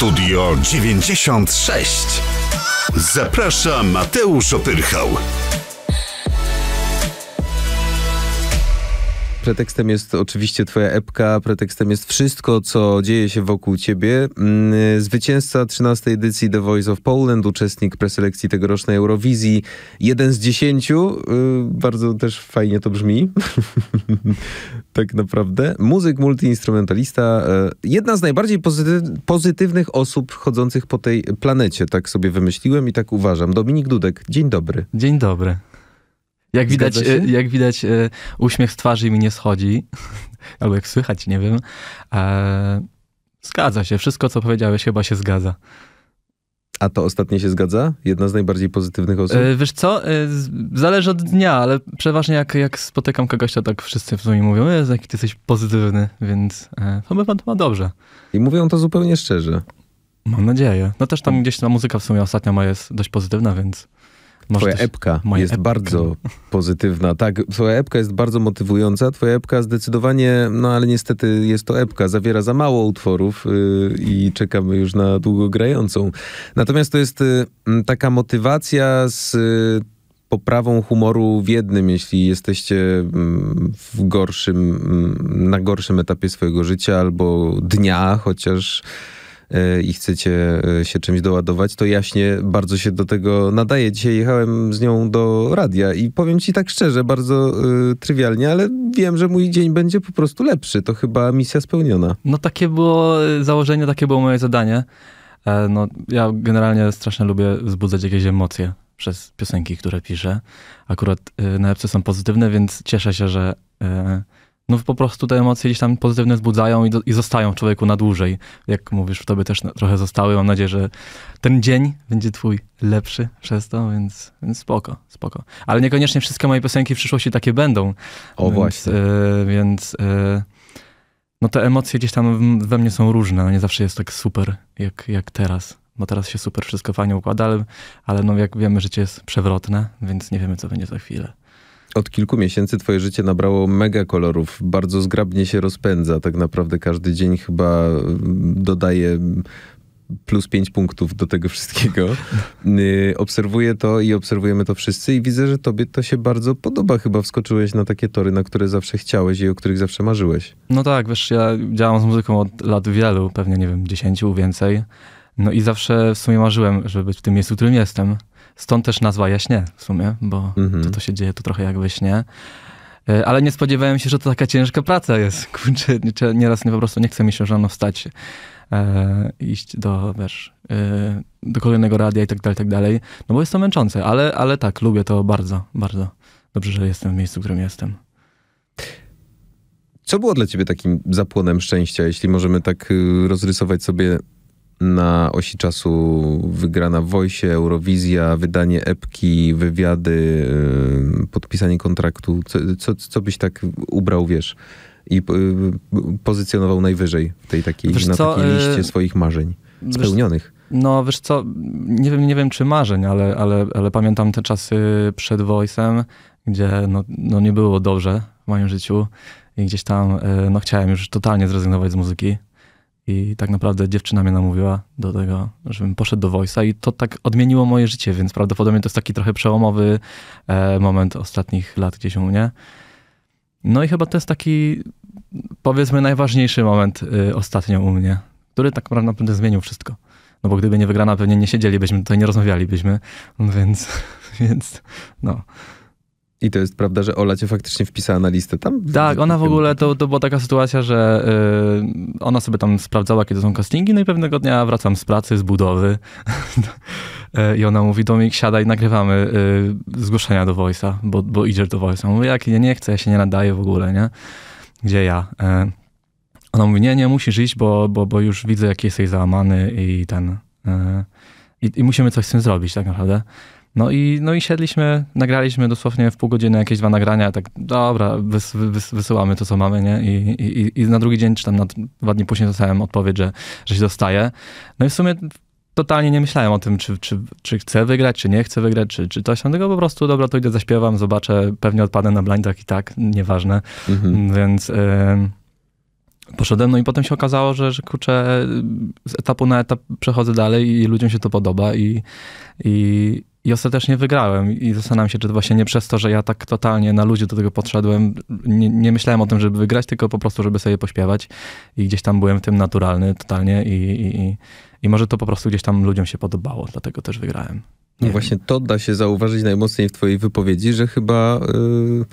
Studio 96. Zaprasza Mateusz Opyrchał. Pretekstem jest oczywiście twoja epka, pretekstem jest wszystko, co dzieje się wokół ciebie. Mm, zwycięzca 13 edycji The Voice of Poland, uczestnik preselekcji tegorocznej Eurowizji, jeden z dziesięciu. Y, bardzo też fajnie to brzmi. tak naprawdę. Muzyk, multiinstrumentalista. Y, jedna z najbardziej pozytywnych osób chodzących po tej planecie. Tak sobie wymyśliłem i tak uważam. Dominik Dudek, dzień dobry. Dzień dobry. E, jak widać, jak e, widać, uśmiech z twarzy mi nie schodzi, albo jak słychać, nie wiem. E, zgadza się, wszystko co powiedziałeś chyba się zgadza. A to ostatnie się zgadza? Jedna z najbardziej pozytywnych osób? wiesz co, zależy od dnia, ale przeważnie jak, jak spotykam kogoś, to tak wszyscy w sumie mówią, jest jaki ty jesteś pozytywny, więc e, chyba pan to ma dobrze. I mówią to zupełnie szczerze. Mam nadzieję. No też tam gdzieś ta muzyka w sumie ostatnia ma jest dość pozytywna, więc twoja epka jest epka. bardzo pozytywna. Tak, twoja epka jest bardzo motywująca. Twoja epka zdecydowanie, no ale niestety jest to epka, zawiera za mało utworów yy, i czekamy już na długo grającą. Natomiast to jest y, taka motywacja z... Y, poprawą humoru w jednym, jeśli jesteście w gorszym, na gorszym etapie swojego życia albo dnia, chociaż E, i chcecie e, się czymś doładować, to jaśnie bardzo się do tego nadaje. Dzisiaj jechałem z nią do radia i powiem ci tak szczerze, bardzo y, trywialnie, ale wiem, że mój dzień będzie po prostu lepszy. To chyba misja spełniona. No takie było założenie, takie było moje zadanie. E, no, ja generalnie strasznie lubię wzbudzać jakieś emocje przez piosenki, które piszę. Akurat y, na są pozytywne, więc cieszę się, że y, no po prostu te emocje gdzieś tam pozytywne wzbudzają i, do, i zostają człowieku na dłużej. Jak mówisz, w tobie też na, trochę zostały. Mam nadzieję, że ten dzień będzie twój lepszy przez to, więc, więc spoko, spoko. Ale niekoniecznie wszystkie moje piosenki w przyszłości takie będą. O więc, właśnie. E, więc e, no te emocje gdzieś tam we mnie są różne. No nie zawsze jest tak super, jak, jak teraz. Bo teraz się super wszystko fajnie układa, ale, ale no jak wiemy, życie jest przewrotne, więc nie wiemy, co będzie za chwilę. Od kilku miesięcy twoje życie nabrało mega kolorów, bardzo zgrabnie się rozpędza. Tak naprawdę każdy dzień chyba mm, dodaje plus pięć punktów do tego wszystkiego. Y, obserwuję to i obserwujemy to wszyscy i widzę, że tobie to się bardzo podoba. Chyba wskoczyłeś na takie tory, na które zawsze chciałeś i o których zawsze marzyłeś. No tak, wiesz, ja działam z muzyką od lat wielu, pewnie nie wiem, dziesięciu, więcej. No i zawsze w sumie marzyłem, żeby być w tym miejscu, w którym jestem. Stąd też nazwa jaśnie w sumie, bo to, mhm. to się dzieje tu trochę jak we śnie. E, ale nie spodziewałem się, że to taka ciężka praca jest. Kurczę, nieraz nie, po prostu nie chce mi się rano wstać, e, iść do, wiesz, e, do kolejnego radia i tak dalej, tak dalej. No bo jest to męczące, ale, ale tak, lubię to bardzo, bardzo. Dobrze, że jestem w miejscu, w którym jestem. Co było dla ciebie takim zapłonem szczęścia, jeśli możemy tak y, rozrysować sobie na osi czasu wygrana w Wojsie, Eurowizja, wydanie epki, wywiady, y, podpisanie kontraktu. Co, co, co byś tak ubrał, wiesz, i y, pozycjonował najwyżej w tej takiej, na co? takiej y, liście swoich marzeń spełnionych? no wiesz co, nie wiem, nie wiem czy marzeń, ale, ale, ale pamiętam te czasy przed Voice'em, gdzie no, no nie było dobrze w moim życiu i gdzieś tam no chciałem już totalnie zrezygnować z muzyki i tak naprawdę dziewczyna mnie namówiła do tego, żebym poszedł do Voice'a i to tak odmieniło moje życie, więc prawdopodobnie to jest taki trochę przełomowy e, moment ostatnich lat gdzieś u mnie. No i chyba to jest taki, powiedzmy, najważniejszy moment y, ostatnio u mnie, który tak naprawdę zmienił wszystko. No bo gdyby nie wygrana, pewnie nie siedzielibyśmy tutaj, nie rozmawialibyśmy, więc, więc no. I to jest prawda, że Ola cię faktycznie wpisała na listę tam? Tak, ona w ogóle, to, to była taka sytuacja, że yy, ona sobie tam sprawdzała, kiedy są castingi, no i pewnego dnia wracam z pracy, z budowy e, i ona mówi, do mnie: siadaj, nagrywamy yy, zgłoszenia do Voice'a, bo, bo idziesz do Voice'a. Mówię, jak ja nie chcę, ja się nie nadaję w ogóle, nie? Gdzie ja? E, ona mówi, nie, nie, musisz iść, bo, bo, bo już widzę, jak jesteś załamany i ten... E, I, I musimy coś z tym zrobić, tak naprawdę. No i, no i siedliśmy, nagraliśmy dosłownie w pół godziny jakieś dwa nagrania, tak dobra, wys, wys, wysyłamy to, co mamy, nie? I, i, I na drugi dzień, czy tam na dwa dni później dostałem odpowiedź, że, że się dostaje. No i w sumie totalnie nie myślałem o tym, czy, czy, czy chcę wygrać, czy nie chcę wygrać, czy, czy coś tam, tylko po prostu, dobra, to idę, zaśpiewam, zobaczę, pewnie odpadę na blindach i tak, nieważne. Mhm. Mm, więc... poszedłem, no i potem się okazało, że, że kurczę, z etapu na etap przechodzę dalej i ludziom się to podoba i, i, i ostatecznie wygrałem. I zastanawiam się, czy to właśnie nie przez to, że ja tak totalnie na ludzi do tego podszedłem. Nie, nie, myślałem o tym, żeby wygrać, tylko po prostu, żeby sobie pośpiewać. I gdzieś tam byłem w tym naturalny totalnie i, i, i, i może to po prostu gdzieś tam ludziom się podobało, dlatego też wygrałem. No nie no wiem. właśnie to da się zauważyć najmocniej w twojej wypowiedzi, że chyba... Yy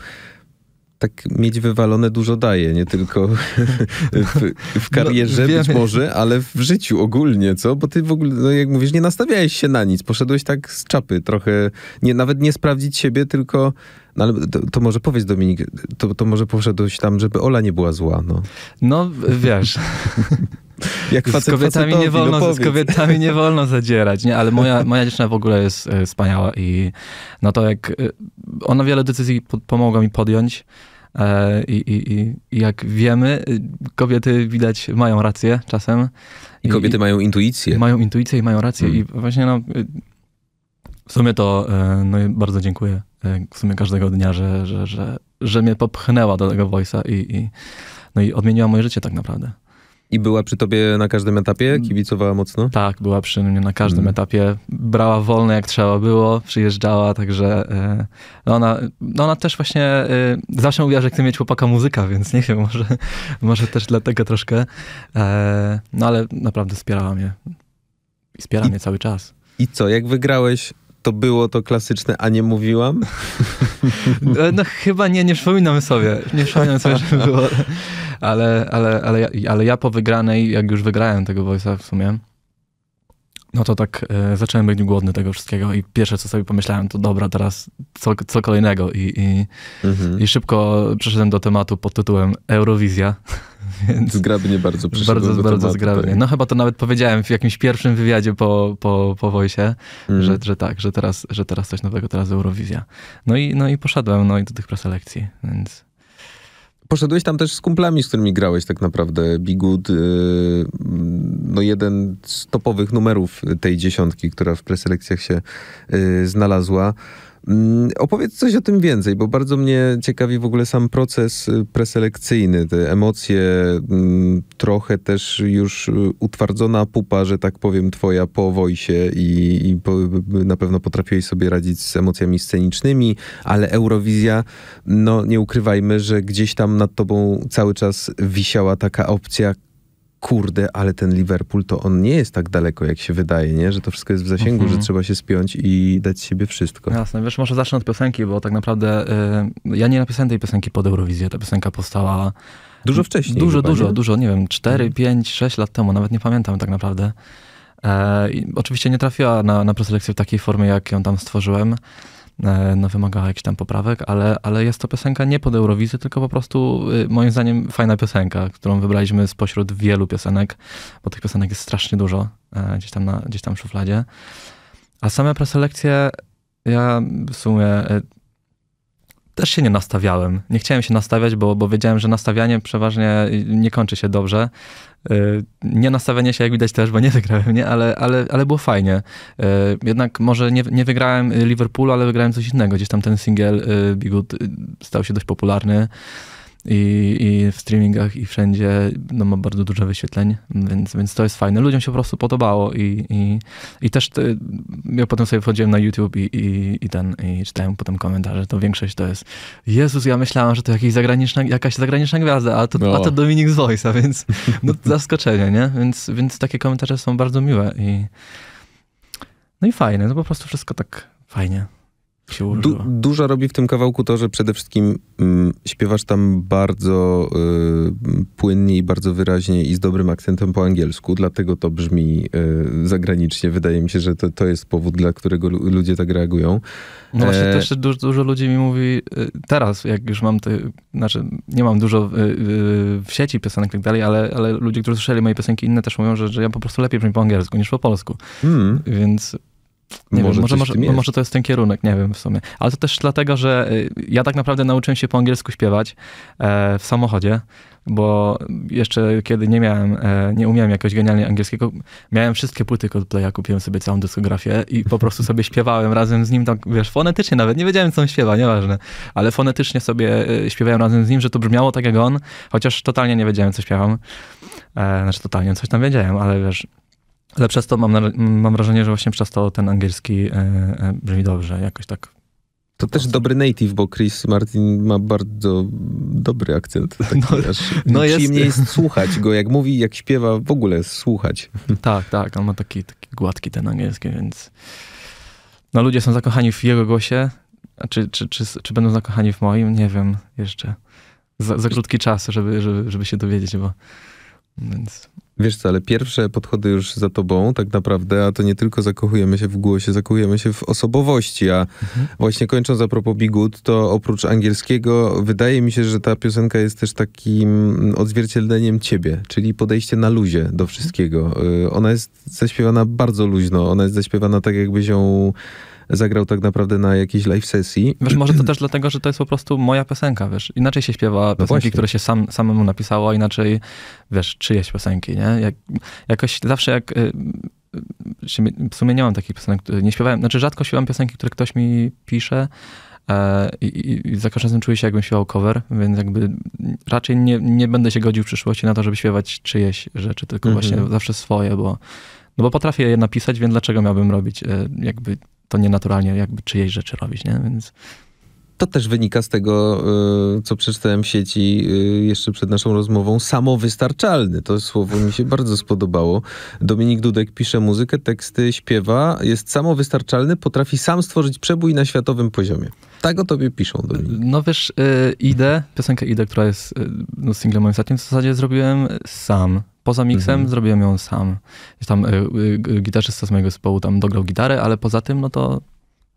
tak mieć wywalone dużo daje, nie tylko w, w no, karierze no, być może, ale w życiu ogólnie, co? Bo ty w ogóle, no jak mówisz, nie nastawiałeś się na nic, poszedłeś tak z czapy trochę, nie, nawet nie sprawdzić siebie, tylko no ale to, to, może powiedz Dominik, to, to może poszedłeś tam, żeby Ola nie była zła, no. No, wiesz... Jak facet z kobietami nie no wolno, no z kobietami nie wolno zadzierać, nie? Ale moja, moja dziewczyna w ogóle jest e, wspaniała i no to jak e, ona wiele decyzji pomogła mi podjąć. E, I, i, I, jak wiemy, kobiety widać mają rację czasem. I kobiety I, mają intuicję. Mają intuicję i mają rację. I hmm. właśnie no, w sumie to no, bardzo dziękuję w sumie każdego dnia, że, że, że, że mnie popchnęła do tego voice'a i, i, no i odmieniła moje życie tak naprawdę. I była przy tobie na każdym etapie? Mm. Kibicowała mocno? Tak, była przy mnie na każdym mm. etapie. Brała wolne jak trzeba było, przyjeżdżała, także No ona, no ona też właśnie y, zawsze mówiła, że chce mieć chłopaka muzyka, więc nie wiem, może, może też dlatego troszkę. E, no ale naprawdę wspierała mnie. I wspiera mnie cały czas. I co, jak wygrałeś, to było to klasyczne, a nie mówiłam? E, no chyba nie, nie przypominam sobie. Nie przypominam sobie, żeby było. Ale, ale, ale, ale ja, ale ja po wygranej, jak już wygrałem tego Voice'a w sumie, no to tak e, zacząłem być głodny tego wszystkiego i pierwsze, co sobie pomyślałem, to dobra, teraz co, co kolejnego i, i, mhm. i szybko przeszedłem do tematu pod tytułem Eurowizja. Więc zgrabnie bardzo przyszedłem Bardzo, bardzo zgrabnie. Tutaj. No chyba to nawet powiedziałem w jakimś pierwszym wywiadzie po, po, po Wojsie, mhm. że, że tak, że teraz, że teraz coś nowego, teraz Eurowizja. No i, no i poszedłem, no i do tych preselekcji, więc... Poszedłeś tam też z kumplami, z którymi grałeś tak naprawdę. Bigood, y, mm, no jeden z topowych numerów tej dziesiątki, która w preselekcjach się y, znalazła. Mm, opowiedz coś o tym więcej, bo bardzo mnie ciekawi w ogóle sam proces y, preselekcyjny, te emocje, mm, trochę też już y, utwardzona pupa, że tak powiem, twoja po wojsie i, i po, na pewno potrafiłeś sobie radzić z emocjami scenicznymi, ale Eurowizja, no nie ukrywajmy, że gdzieś tam nad tobą cały czas wisiała taka opcja, kurde, ale ten Liverpool to on nie jest tak daleko, jak się wydaje, nie? Że to wszystko jest w zasięgu, mhm. że trzeba się spiąć i dać siebie wszystko. Jasne, wiesz, może zacznę od piosenki, bo tak naprawdę yy, ja nie napisałem tej piosenki pod Eurowizję. Ta piosenka powstała... Dużo wcześniej. Dużo, chyba, dużo, nie? dużo, nie wiem, 4, 5, 6 lat temu, nawet nie pamiętam tak naprawdę. E, oczywiście nie trafiła na, na preselekcję w takiej formie, jak ją tam stworzyłem. E, no, wymagała jakichś tam poprawek, ale, ale jest to piosenka nie pod Eurowizję, tylko po prostu y, moim zdaniem fajna piosenka, którą wybraliśmy spośród wielu piosenek, bo tych piosenek jest strasznie dużo e, gdzieś tam, na, gdzieś tam w szufladzie. A same preselekcje ja w sumie y, też się nie nastawiałem. Nie chciałem się nastawiać, bo, bo wiedziałem, że nastawianie przeważnie nie kończy się dobrze. Y, nie nastawienie się, jak widać też, bo nie wygrałem, nie? Ale, ale, ale było fajnie. Y, jednak może nie, nie wygrałem Liverpoolu, ale wygrałem coś innego. Gdzieś tam ten single y, Bigut stał się dość popularny i, i w streamingach i wszędzie no, ma bardzo duże wyświetlenie, więc, więc to jest fajne. Ludziom się po prostu podobało i, i, i też te, ja potem sobie wchodziłem na YouTube i, i, i ten, i czytałem potem komentarze, to większość to jest Jezus, ja myślałem, że to jakiś zagraniczna, jakaś zagraniczna gwiazda, a to, no. a to no. Dominik z Voice'a, więc no, zaskoczenie, nie? Więc, więc takie komentarze są bardzo miłe i no i fajne, no po prostu wszystko tak fajnie się Du dużo robi w tym kawałku to, że przede wszystkim mm, śpiewasz tam bardzo y, płynnie i bardzo wyraźnie i z dobrym akcentem po angielsku, dlatego to brzmi y, zagranicznie. Wydaje mi się, że to, to jest powód, dla którego ludzie tak reagują. No właśnie e... też du dużo ludzi mi mówi, y, teraz jak już mam, te, znaczy nie mam dużo y, y, w sieci piosenek i tak dalej, ale, ale ludzie, którzy słyszeli moje piosenki inne też mówią, że, że ja po prostu lepiej brzmi po angielsku niż po polsku. Hmm. Więc nie może, wiem, może, może, może, to jest ten kierunek, nie wiem w sumie. Ale to też dlatego, że y, ja tak naprawdę nauczyłem się po angielsku śpiewać e, w samochodzie, bo jeszcze kiedy nie miałem, e, nie umiałem jakoś genialnie angielskiego, miałem wszystkie płyty Coldplaya, kupiłem sobie całą dyskografię i po prostu sobie śpiewałem razem z nim, tak wiesz, fonetycznie nawet, nie wiedziałem co on śpiewa, nieważne, ale fonetycznie sobie e, śpiewałem razem z nim, że to brzmiało tak jak on, chociaż totalnie nie wiedziałem co śpiewam. E, znaczy totalnie, coś tam wiedziałem, ale wiesz, ale przez to mam, mam wrażenie, że właśnie przez to ten angielski e, e, brzmi dobrze, jakoś tak to też dobry native, bo Chris Martin ma bardzo dobry akcent. no, no przyjemnie jest. jest słuchać go, jak mówi, jak śpiewa, w ogóle słuchać. Tak, tak, on ma taki, taki gładki ten angielski, więc... No ludzie są zakochani w jego głosie, A czy, czy, czy, czy będą zakochani w moim? Nie wiem jeszcze. Za, za krótki czas, żeby, żeby, żeby się dowiedzieć, bo... Więc... Wiesz co, ale pierwsze podchody już za tobą tak naprawdę, a to nie tylko zakochujemy się w głosie, zakochujemy się w osobowości, a mhm. właśnie kończąc a propos Bigut, to oprócz angielskiego wydaje mi się, że ta piosenka jest też takim odzwierciedleniem ciebie, czyli podejście na luzie do wszystkiego. Y, ona jest zaśpiewana bardzo luźno, ona jest zaśpiewana tak jakbyś ją zagrał tak naprawdę na jakiejś live sesji. Wiesz, może to też dlatego, że to jest po prostu moja piosenka, wiesz. Inaczej się śpiewa no piosenki, no które się sam, samemu napisało, a inaczej, wiesz, czyjeś piosenki, nie? Jak, jakoś zawsze jak... Y, y, w sumie nie mam takich piosenek, y, nie śpiewałem, znaczy rzadko śpiewam piosenki, które ktoś mi pisze e, i, i, za każdym razem czuję się jakbym śpiewał cover, więc jakby raczej nie, nie będę się godził w przyszłości na to, żeby śpiewać czyjeś rzeczy, tylko mhm. właśnie zawsze swoje, bo, no bo potrafię je napisać, więc dlaczego miałbym robić e, jakby to nienaturalnie jakby czyjeś rzeczy robić, nie? Więc... To też wynika z tego, e, co przeczytałem w sieci e, jeszcze przed naszą rozmową, samowystarczalny. To słowo mi się bardzo spodobało. Dominik Dudek pisze muzykę, teksty, śpiewa, jest samowystarczalny, potrafi sam stworzyć przebój na światowym poziomie. Tak o tobie piszą, Dominik. No wiesz, e, Idę, piosenkę Idę, która jest no, singlem moim ostatnim, w zasadzie zrobiłem sam poza miksem mhm. zrobiłem ją sam. Tam y, y, gitarzysta z mojego zespołu tam dograł gitarę, ale poza tym, no to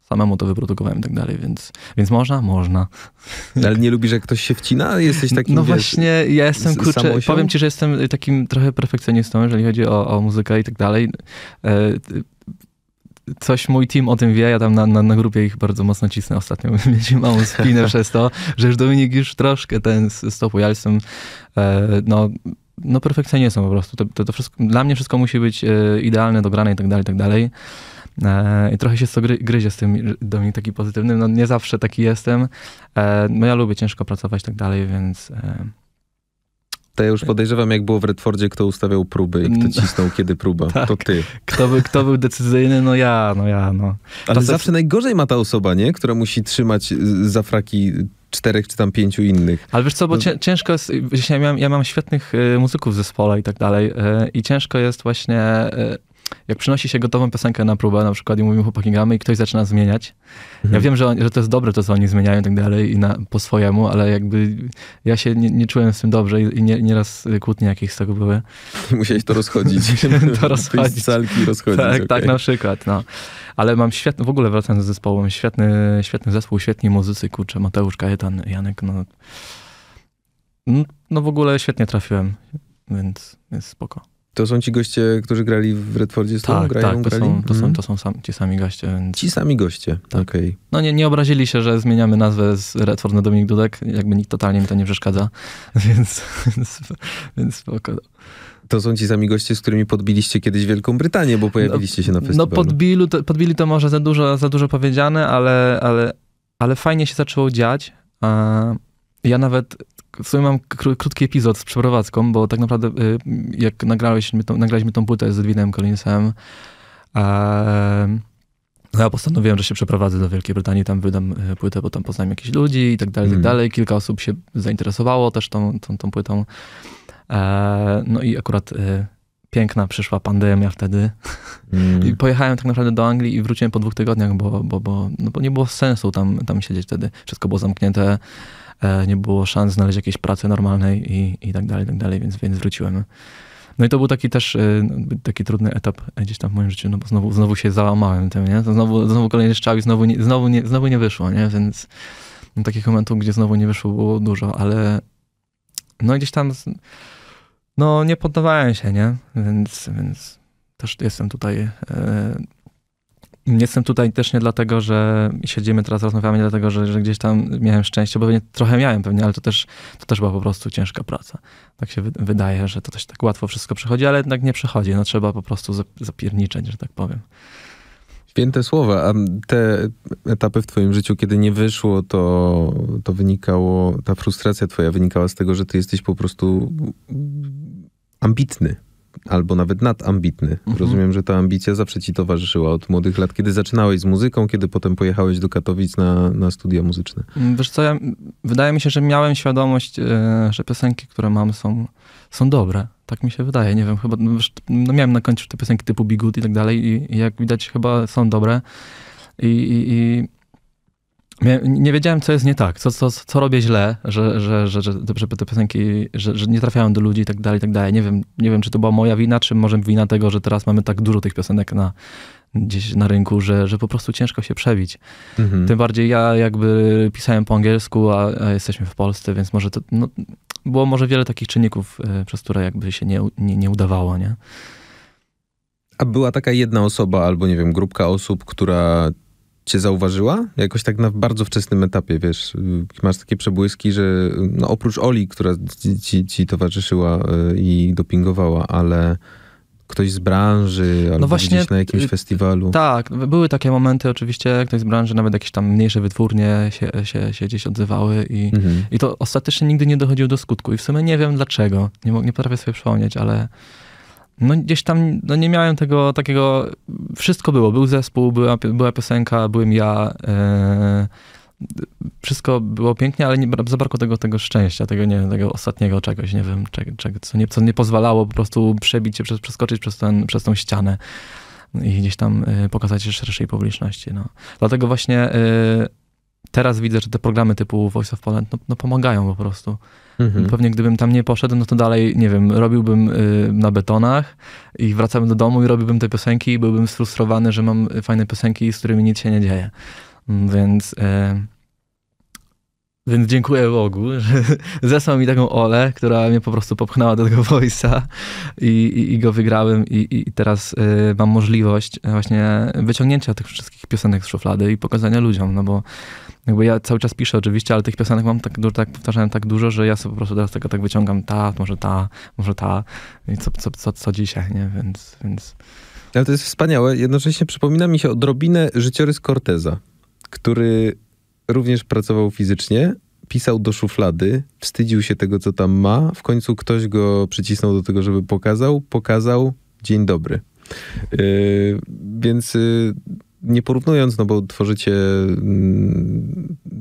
samemu to wyprodukowałem i tak dalej, więc, więc można? Można. Ale nie lubisz, jak ktoś się wcina? Jesteś takim, No wiesz, właśnie, ja jestem, kurczę, powiem ci, że jestem takim trochę perfekcjonistą, jeżeli chodzi o, o muzykę i tak dalej. E, coś mój team o tym wie, ja tam na, na, na grupie ich bardzo mocno cisnę ostatnio, mieliśmy małą spinę przez to, że już Dominik już troszkę ten stopu ja jestem, no no perfekcyjnie są po prostu. To, to, to wszystko, dla mnie wszystko musi być e, idealne, dograne i tak dalej, i tak dalej. E, I trochę się to gry, gryzie z tym do mnie taki pozytywny. No nie zawsze taki jestem. E, no ja lubię ciężko pracować i tak dalej, więc... To ja już podejrzewam, jak było w Redfordzie, kto ustawiał próby i kto cisnął kiedy próba. Tak. To ty. Kto, by, kto był decyzyjny? No ja, no ja, no. Ale to zawsze najgorzej ma ta osoba, nie? Która musi trzymać y, za fraki czterech czy tam pięciu innych. Ale wiesz co, bo no. ciężko jest, ja, ja mam świetnych y, muzyków w zespole i tak dalej y, i ciężko jest właśnie y, jak przynosi się gotową piosenkę na próbę, na przykład i mówimy chłopaki gramy i ktoś zaczyna zmieniać. Mhm. Ja wiem, że, on, że to jest dobre to, co oni zmieniają i tak dalej i na, po swojemu, ale jakby ja się nie, nie czułem z tym dobrze i, i nie, nieraz kłótnie jakieś z tego były. Musiałeś to rozchodzić. to rozchodzić. salki rozchodzić. Tak, okay. tak na przykład, no. Ale mam świetny, w ogóle wracając do zespołu, świetny, świetny zespół, świetni muzycy, kurczę, Mateusz Kajetan, Janek, no... No w ogóle świetnie trafiłem, więc jest spoko. To są ci goście, którzy grali w Redfordzie z tak, grają, tak, to grali? Są, to, są, mhm. to są sam, ci sami goście. Więc... Ci sami goście, tak. Okay. No nie, nie obrazili się, że zmieniamy nazwę z Redford na Dominik Dudek, jakby nikt totalnie mi to nie przeszkadza, więc, więc, więc spoko. To są ci sami goście, z którymi podbiliście kiedyś Wielką Brytanię, bo pojawiliście no, się na no, no festiwalu. No podbili to, podbili to może za dużo, za dużo powiedziane, ale, ale, ale fajnie się zaczęło dziać. Ja nawet w sumie mam krótki epizod z przeprowadzką, bo tak naprawdę y, jak nagrałeś, tą, nagraliśmy tą płytę z Edwinem Collinsem, no ja postanowiłem, że się przeprowadzę do Wielkiej Brytanii, tam wydam y, płytę, bo tam poznam jakichś ludzi i tak dalej, tak mm. dalej. Kilka osób się zainteresowało też tą, tą, tą płytą. E, no i akurat y, piękna przyszła pandemia wtedy. Mm. I pojechałem tak naprawdę do Anglii i wróciłem po dwóch tygodniach, bo, bo, bo, no bo nie było sensu tam, tam siedzieć wtedy. Wszystko było zamknięte. E, nie było szans znaleźć jakiejś pracy normalnej i, i tak dalej, i tak dalej, więc, więc wróciłem. No i to był taki też e, no, taki trudny etap e, gdzieś tam w moim życiu, no bo znowu, znowu się załamałem tym, nie? To znowu, znowu kolejny strzał i znowu nie, znowu nie, znowu nie wyszło, nie? Więc no, takich momentów, gdzie znowu nie wyszło było dużo, ale no gdzieś tam no nie poddawałem się, nie? Więc, więc też jestem tutaj Jestem tutaj też nie dlatego, że siedzimy teraz, rozmawiamy, nie dlatego, że, że gdzieś tam miałem szczęście, bo pewnie, trochę miałem pewnie, ale to też, to też była po prostu ciężka praca. Tak się wy wydaje, że to też tak łatwo wszystko przechodzi, ale jednak nie przechodzi. No trzeba po prostu zapierniczeć, że tak powiem. Święte słowa. A te etapy w twoim życiu, kiedy nie wyszło, to, to wynikało, ta frustracja twoja wynikała z tego, że ty jesteś po prostu ambitny albo nawet nadambitny. Mhm. Rozumiem, że ta ambicja zawsze ci towarzyszyła od młodych lat, kiedy zaczynałeś z muzyką, kiedy potem pojechałeś do Katowic na, na studia muzyczne. Mm, wiesz co, ja, wydaje mi się, że miałem świadomość, yy, że piosenki, które mam są, są dobre. Tak mi się wydaje, nie wiem, chyba no, no miałem na końcu te piosenki typu Bigut i tak dalej i, i jak widać chyba są dobre. I, i, i nie wiedziałem, co jest nie tak, co, co, co robię źle, że, że, że, że, te piosenki, że, że nie trafiają do ludzi i tak dalej, i tak dalej. Nie wiem, nie wiem, czy to była moja wina, czy może wina tego, że teraz mamy tak dużo tych piosenek na, gdzieś na rynku, że, że po prostu ciężko się przebić. Mhm. Tym bardziej ja jakby pisałem po angielsku, a, a jesteśmy w Polsce, więc może to, no, było może wiele takich czynników, e, przez które jakby się nie, nie, nie udawało, nie? A była taka jedna osoba albo, nie wiem, grupka osób, która cię zauważyła? Jakoś tak na bardzo wczesnym etapie, wiesz, y, masz takie przebłyski, że no oprócz Oli, która ci, ci towarzyszyła y, i dopingowała, ale ktoś z branży, no albo właśnie, gdzieś na jakimś y, festiwalu. Tak, no, były takie momenty oczywiście, ktoś z branży, nawet jakieś tam mniejsze wytwórnie się, się, się gdzieś odzywały i, mhm. i to ostatecznie nigdy nie dochodziło do skutku i w sumie nie wiem dlaczego, nie, nie potrafię sobie przypomnieć, ale no gdzieś tam no nie miałem tego takiego, wszystko było, był zespół, była, była piosenka, byłem ja, e, wszystko było pięknie, ale nie, zabrakło tego, tego szczęścia, tego, nie, tego ostatniego czegoś, nie wiem, czego, czego, co, nie, co nie pozwalało po prostu przebić się, przez, przeskoczyć przez, ten, przez tą ścianę i gdzieś tam e, pokazać się szerszej publiczności. No. Dlatego właśnie e, teraz widzę, że te programy typu Voice of Poland no, no pomagają po prostu. Mhm. Pewnie gdybym tam nie poszedł, no to dalej, nie wiem, robiłbym y, na betonach i wracałbym do domu i robiłbym te piosenki i byłbym sfrustrowany, że mam fajne piosenki, z którymi nic się nie dzieje. Mm, więc... E, więc dziękuję Bogu, że zesłał mi taką Olę, która mnie po prostu popchnęła do tego voice'a i, i, i, go wygrałem i, i teraz y, mam możliwość e, właśnie wyciągnięcia tych wszystkich piosenek z szuflady i pokazania ludziom, no bo jakby ja cały czas piszę oczywiście, ale tych piosenek mam tak, dużo, tak powtarzałem tak dużo, że ja sobie po prostu teraz tego tak wyciągam, ta, może ta, może ta i co, co, co, co dzisiaj, nie? Więc, więc... Ale to jest wspaniałe. Jednocześnie przypomina mi się odrobinę życiorys Corteza, który również pracował fizycznie, pisał do szuflady, wstydził się tego, co tam ma. W końcu ktoś go przycisnął do tego, żeby pokazał. Pokazał, dzień dobry. Yy, więc yy, nie porównując, no bo tworzycie yy,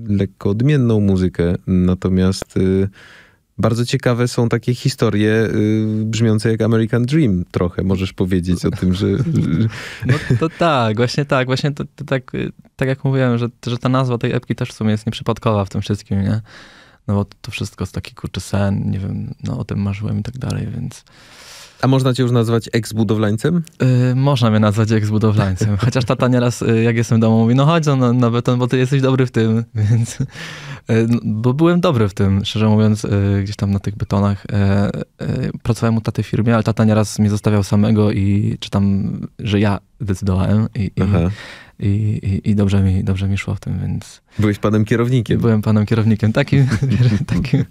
lekko odmienną muzykę, natomiast y, bardzo ciekawe są takie historie y, brzmiące jak American Dream trochę. Możesz powiedzieć o tym, że... No to tak, właśnie tak. Właśnie to, to tak y, tak jak mówiłem, że, że ta nazwa tej epki też w sumie jest nieprzypadkowa w tym wszystkim, nie? No bo to wszystko jest taki kurczy sen, nie wiem, no o tym marzyłem i tak dalej, więc... A można cię już nazwać eks-budowlańcem? Yy, można mnie nazwać eks-budowlańcem. Chociaż tata nieraz, yy, jak jestem w domu, mówi, no chodź no, na beton, bo ty jesteś dobry w tym. Więc, yy, bo byłem dobry w tym, szczerze mówiąc, y, gdzieś tam na tych betonach. Y, y, pracowałem u taty w firmie, ale tata nieraz mnie zostawiał samego i czy tam, że ja decydowałem i, i i, i, dobrze, mi, dobrze mi szło w tym, więc... Byłeś panem kierownikiem. Byłem panem kierownikiem, takim, takim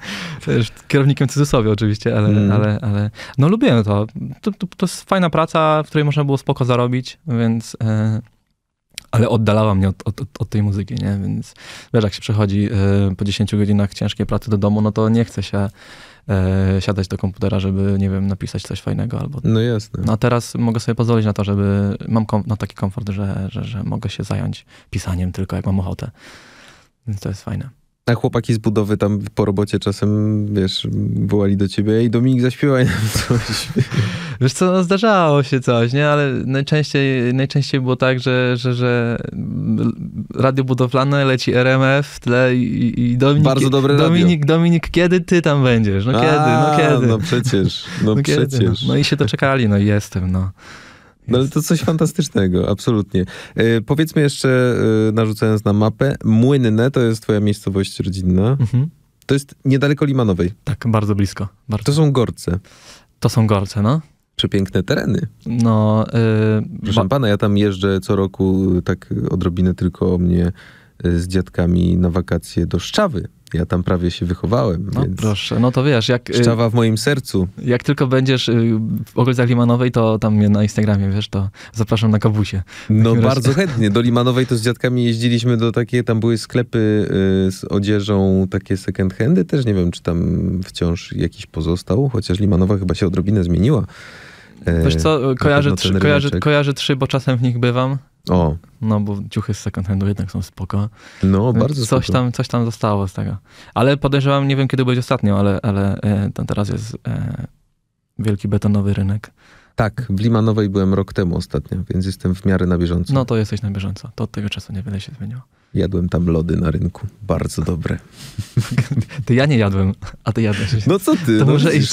też kierownikiem cudzysłowie oczywiście, ale, mm. ale, ale no lubiłem to. To, to. to, jest fajna praca, w której można było spoko zarobić, więc... E, ale oddalała mnie od, od, od, tej muzyki, nie? Więc wiesz, jak się przechodzi e, po 10 godzinach ciężkiej pracy do domu, no to nie chce się e, siadać do komputera, żeby, nie wiem, napisać coś fajnego albo... No jasne. No a teraz mogę sobie pozwolić na to, żeby... Mam kom- no, taki komfort, że, że, że mogę się zająć pisaniem tylko, jak mam ochotę. Więc to jest fajne. A chłopaki z budowy tam po robocie czasem, wiesz, wołali do ciebie i Dominik zaśpiewaj nam coś. Wiesz co, no zdarzało się coś, nie? Ale najczęściej, najczęściej było tak, że, że, że radio budowlane leci RMF w tle i, i Dominik... Bardzo dobre radio. Dominik, kiedy ty tam będziesz? No kiedy, A, no kiedy? No przecież, no, no przecież. Kiedy, no. no i się doczekali, no i jestem, no. No ale to coś fantastycznego, absolutnie. E, powiedzmy jeszcze, e, narzucając na mapę, Młynne to jest twoja miejscowość rodzinna. Mhm. To jest niedaleko Limanowej. Tak, bardzo blisko. Bardzo. To są Gorce. To są Gorce, no. Przepiękne tereny. No, yy, Proszę pana, ja tam jeżdżę co roku tak odrobinę tylko o mnie y, z dziadkami na wakacje do Szczawy. Ja tam prawie się wychowałem. No proszę, no to wiesz, jak... Y, szczawa w moim sercu. Jak tylko będziesz y, w okolicach Limanowej, to tam mnie na Instagramie, wiesz, to zapraszam na kabusie. No bardzo chętnie. Do Limanowej to z dziadkami jeździliśmy do takie, tam były sklepy y, z odzieżą, takie second handy. Też nie wiem, czy tam wciąż jakiś pozostał, chociaż Limanowa chyba się odrobinę zmieniła. Wiesz co, e, kojarzę trzy, kojarzę, kojarzę trzy, bo czasem w nich bywam. O. No bo ciuchy z second handu jednak są spoko. No, e, bardzo coś spoko. Tam, coś tam zostało z tego. Ale podejrzewam, nie wiem kiedy byłeś ostatnio, ale, ale e, teraz jest e, wielki betonowy rynek. Tak, w Limanowej byłem rok temu ostatnio, więc jestem w miarę na bieżąco. No to jesteś na bieżąco. To od tego czasu niewiele się zmieniło. Jadłem tam lody na rynku. Bardzo dobre. Ty ja nie jadłem, a ty jadłeś. No co ty? To no może iść.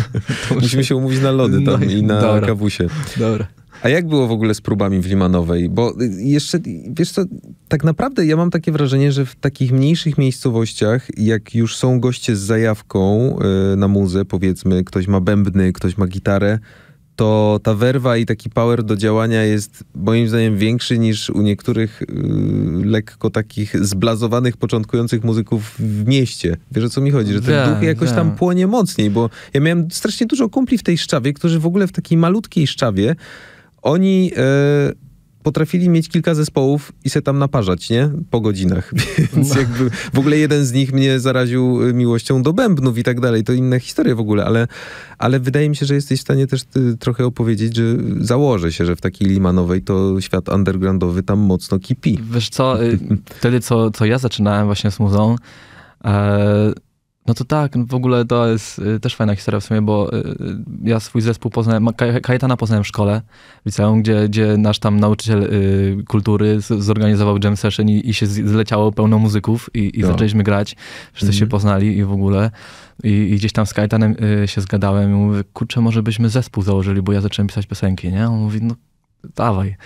Musimy się umówić na lody tam no i, i na dobra. kawusie. Dobra. A jak było w ogóle z próbami w Limanowej? Bo y, jeszcze, wiesz co, tak naprawdę ja mam takie wrażenie, że w takich mniejszych miejscowościach, jak już są goście z zajawką y, na muzę, powiedzmy, ktoś ma bębny, ktoś ma gitarę, to ta werwa i taki power do działania jest moim zdaniem większy niż u niektórych yy, lekko takich zblazowanych, początkujących muzyków w mieście. Wiesz o co mi chodzi? Że ten yeah, duch jakoś yeah. tam płonie mocniej, bo ja miałem strasznie dużo kumpli w tej Szczawie, którzy w ogóle w takiej malutkiej Szczawie oni e, potrafili mieć kilka zespołów i se tam naparzać, nie? Po godzinach. Więc no. jakby w ogóle jeden z nich mnie zaraził e, miłością do bębnów i tak dalej. To inna historia w ogóle, ale, ale wydaje mi się, że jesteś w stanie też e, trochę opowiedzieć, że założę się, że w takiej limanowej to świat undergroundowy tam mocno kipi. Wiesz co, wtedy co, co ja zaczynałem właśnie z muzą, e no to tak, no w ogóle to jest y, też fajna historia w sumie, bo y, y, ja swój zespół poznałem, Kajetana poznałem w szkole, w liceum, gdzie, gdzie nasz tam nauczyciel kultury zorganizował jam session i, i się zleciało pełno muzyków i, i no. zaczęliśmy grać, wszyscy mhm. się poznali i w ogóle. I, I, gdzieś tam z Kajetanem się zgadałem i mówię, kurczę, może byśmy zespół założyli, bo ja zacząłem pisać piosenki, nie? On mówi, no dawaj.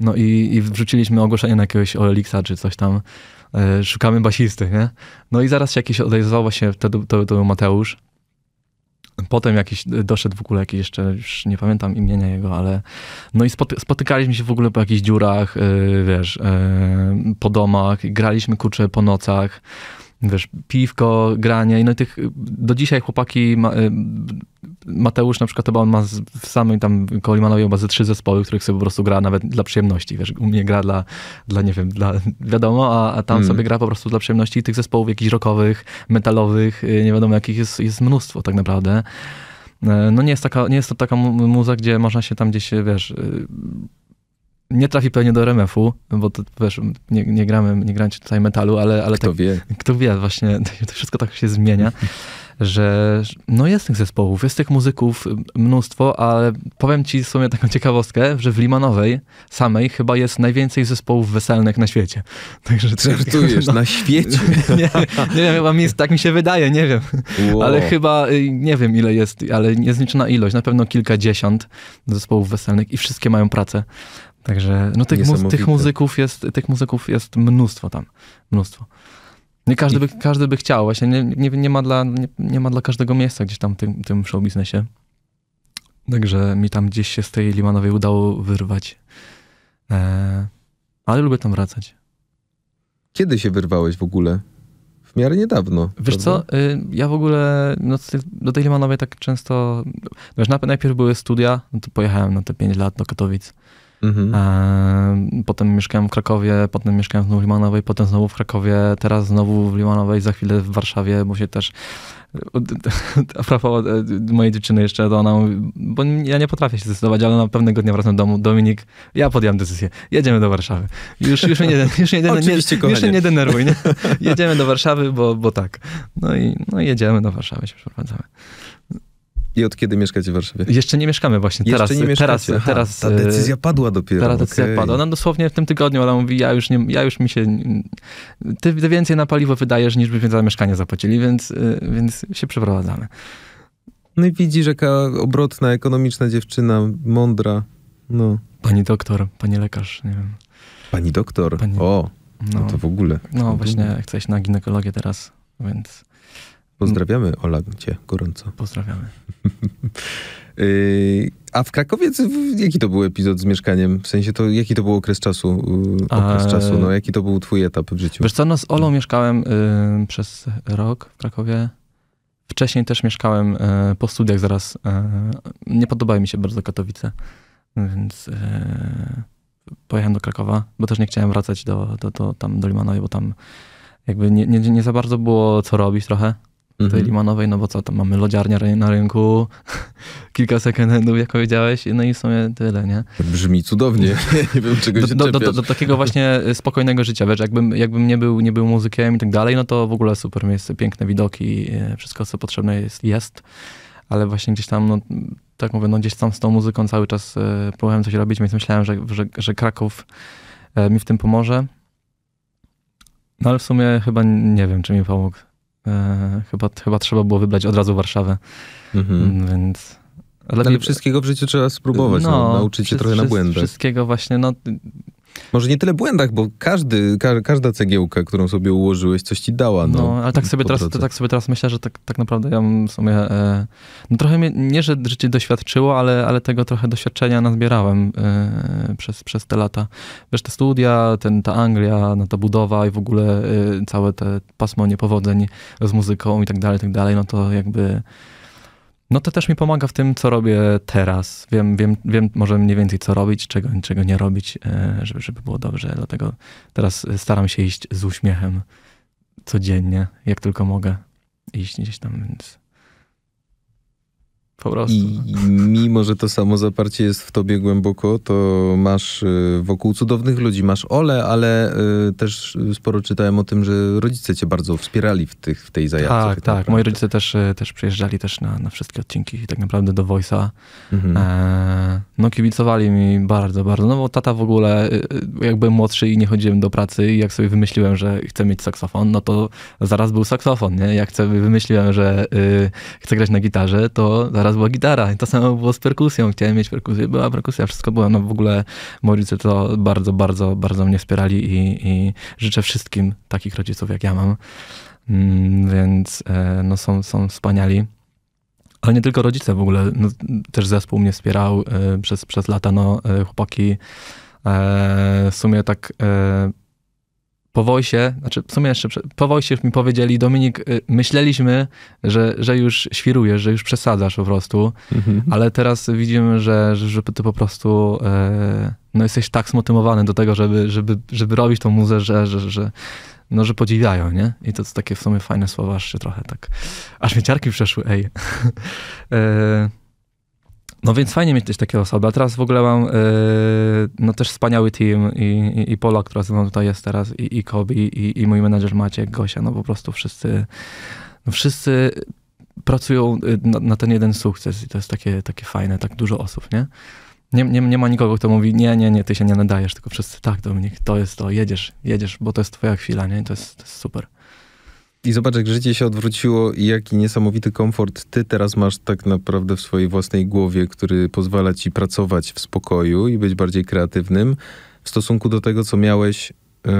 No i, i wrzuciliśmy ogłoszenie na jakiegoś Oelixa czy coś tam. E, szukamy basisty, nie? No i zaraz się jakiś odezwał właśnie, wtedy to, był Mateusz. Potem jakiś, e, doszedł w ogóle jakiś jeszcze, już nie pamiętam imienia jego, ale no i spotykaliśmy się w ogóle po jakichś dziurach, e, wiesz, po domach, graliśmy kurcze po nocach, wiesz, piwko, granie, no i tych, do dzisiaj chłopaki ma, Mateusz na przykład to on ma z, w samym tam Kolimanowie chyba ze trzy zespoły, których sobie po prostu gra nawet dla przyjemności, wiesz, u mnie gra dla, dla nie wiem, dla, wiadomo, a, a tam mm. sobie gra po prostu dla przyjemności i tych zespołów jakichś rockowych, metalowych, y, nie wiadomo jakich jest, jest mnóstwo tak naprawdę. E, no nie jest, taka, nie jest to taka muza, gdzie można się tam gdzieś, wiesz, y, nie trafi pewnie do RMF-u, bo to wiesz, nie, nie gramy, nie gramy tutaj metalu, ale... ale kto tak, wie. Kto wie, właśnie, to wszystko tak się zmienia. że no jest tych zespołów, jest tych muzyków y, mnóstwo, ale powiem ci w sumie taką ciekawostkę, że w Limanowej samej chyba jest najwięcej zespołów weselnych na świecie. Także Żartujesz, no, na świecie? Nie, nie wiem, chyba mi, tak mi się wydaje, nie wiem. Wow. Ale chyba, y, nie wiem ile jest, ale niezliczona ilość, na pewno kilkadziesiąt zespołów weselnych i wszystkie mają pracę. Także no, tych, mu tych, muzyków jest, tych muzyków jest mnóstwo tam, mnóstwo. Nie każdy by, każdy by chciał, właśnie nie, nie, nie ma, dla, nie, nie, ma dla każdego miejsca gdzieś tam w tym, tym show biznesie. Także mi tam gdzieś się z tej Limanowej udało wyrwać. E, ale lubię tam wracać. Kiedy się wyrwałeś w ogóle? W miarę niedawno. Wiesz prawda? co, y, ja w ogóle no, do tej Limanowej tak często... Wiesz, najpierw były studia, no to pojechałem na te 5 lat do Katowic. Mhm. E, potem mieszkałem w Krakowie, potem mieszkałem w Limanowej, potem znowu w Krakowie, teraz znowu w Limanowej, za chwilę w Warszawie, bo się też a propos e, mojej dziewczyny jeszcze, to ona mówi, bo ja nie potrafię się zdecydować, ale na pewnego dnia wracam do domu. Dominik, ja podjąłem decyzję. Jedziemy do Warszawy. Już, już mnie nie, już nie, nie, nie, już nie denerwuj. Nie? Jedziemy do Warszawy, bo, bo tak. No i no jedziemy do Warszawy, się przeprowadzamy. I od kiedy mieszkacie w Warszawie? Jeszcze nie mieszkamy właśnie. Teraz, Jeszcze nie mieszkamy. teraz, Aha, teraz ta decyzja e, padła dopiero. Teraz okay. decyzja padła. Ona no, dosłownie w tym tygodniu, ale mówi, ja już, nie, ja już mi się... Ty więcej na paliwo wydajesz, niż byśmy za mieszkanie zapłacili, więc, e, więc się przeprowadzamy. No i widzisz, taka obrotna, ekonomiczna dziewczyna, mądra. No. Pani doktor, pani lekarz, nie wiem. Pani doktor? Pani... O, no, no, to w ogóle. No właśnie, chcę iść na ginekologię teraz, więc... Pozdrawiamy Ola Cię gorąco. Pozdrawiamy. Y, a w Krakowie, jaki to był epizod z mieszkaniem? W sensie, to jaki to był okres czasu? Y, okres A... czasu, no e, jaki to był twój etap w życiu? Wiesz co, no z Olą mieszkałem y, przez rok w Krakowie. Wcześniej też mieszkałem y, po studiach zaraz. Y, nie podobały mi się bardzo Katowice, więc y, pojechałem do Krakowa, bo też nie chciałem wracać do, do, do tam do Limanowej, bo tam jakby nie, nie, nie za bardzo było co robić trochę mhm. tej Limanowej, no bo co, tam mamy lodziarnia na rynku, kilka secondhandów, jak powiedziałeś, no i w sumie tyle, nie? Brzmi cudownie, nie wiem czego się do, do, do, do, takiego właśnie e, spokojnego życia, wiesz, jakbym, jakbym nie, był, nie był muzykiem i tak dalej, no to w ogóle super miejsce, piękne widoki, e, wszystko co potrzebne jest, jest. ale właśnie gdzieś tam, no, tak mówię, no gdzieś tam z tą muzyką cały czas e, próbowałem coś robić, więc myślałem, że, że, że Kraków mi w tym pomoże. No ale w sumie chyba nie wiem, czy mi pomógł. E, chyba, chyba trzeba było wybrać od razu Warszawę. Mhm. Mm, więc. Ale, ale wszystkiego w życiu trzeba spróbować, no, no, nauczyć się trochę na błędach. Wszystkiego właśnie, no może nie tyle błędach, bo każdy, ka każda cegiełka, którą sobie ułożyłeś, coś ci dała. No, no ale tak sobie, teraz, tak sobie teraz myślę, że tak, tak naprawdę ja w sumie... E, no trochę mnie, nie, że życie doświadczyło, ale, ale tego trochę doświadczenia nazbierałem e, przez, przez te lata. Wiesz, te studia, ten, ta Anglia, no, ta budowa i w ogóle e, całe te pasmo niepowodzeń z muzyką i tak dalej, tak dalej, no to jakby no to też mi pomaga w tym, co robię teraz. Wiem, wiem, wiem może mniej więcej, co robić, czego, czego nie robić, e, żeby, żeby było dobrze. Dlatego teraz staram się iść z uśmiechem codziennie, jak tylko mogę iść gdzieś tam, więc po prostu. I no. mimo, że to samo zaparcie jest w tobie głęboko, to masz y, wokół cudownych ludzi. Masz Ole, ale y, też sporo czytałem o tym, że rodzice cię bardzo wspierali w, tych, w tej zajawce. Tak, tak. tak. Moi rodzice też, y, też przyjeżdżali też na, na wszystkie odcinki tak naprawdę do Voice'a. Mhm. E, no kibicowali mi bardzo, bardzo. No bo tata w ogóle, jak byłem młodszy i nie chodziłem do pracy i jak sobie wymyśliłem, że chcę mieć saksofon, no to zaraz był saksofon, nie? Jak sobie wymyśliłem, że y, chcę grać na gitarze, to zaraz raz była gitara. I to samo było z perkusją. Chciałem mieć perkusję, była perkusja, wszystko było. No w ogóle moi rodzice to bardzo, bardzo, bardzo mnie wspierali i, i życzę wszystkim takich rodziców, jak ja mam. Mm, więc e, no są, są wspaniali. Ale nie tylko rodzice w ogóle, no, też zespół mnie wspierał y, przez, przez lata. No, y, chłopaki y, w sumie tak po Wojsie, znaczy w sumie jeszcze po Wojsie mi powiedzieli, Dominik, y, myśleliśmy, że, że już świrujesz, że już przesadzasz po prostu, mhm. ale teraz widzimy, że, że, że ty po prostu e, no jesteś tak zmotywowany do tego, żeby, żeby, żeby robić tą muzę, że, że, że, no, że podziwiają, nie? I to, to takie w sumie fajne słowa, aż się trochę tak, aż mi ciarki przeszły, ej. e, no więc fajnie mieć też takie osoby. A teraz w ogóle mam yy, no też wspaniały team i, i, i Pola, która ze mną tutaj jest teraz, i, i Kobi, i, i mój menadżer Maciek, Gosia, no po prostu wszyscy, no wszyscy pracują e, na, na, ten jeden sukces i to jest takie, takie fajne, tak dużo osób, nie? Nie, nie? nie ma nikogo, kto mówi, nie, nie, nie, ty się nie nadajesz, tylko wszyscy, tak Dominik, to jest to, jedziesz, jedziesz, bo to jest twoja chwila, nie? To jest, to jest super. I zobacz, jak życie się odwróciło i jaki niesamowity komfort ty teraz masz tak naprawdę w swojej własnej głowie, który pozwala ci pracować w spokoju i być bardziej kreatywnym w stosunku do tego, co miałeś E,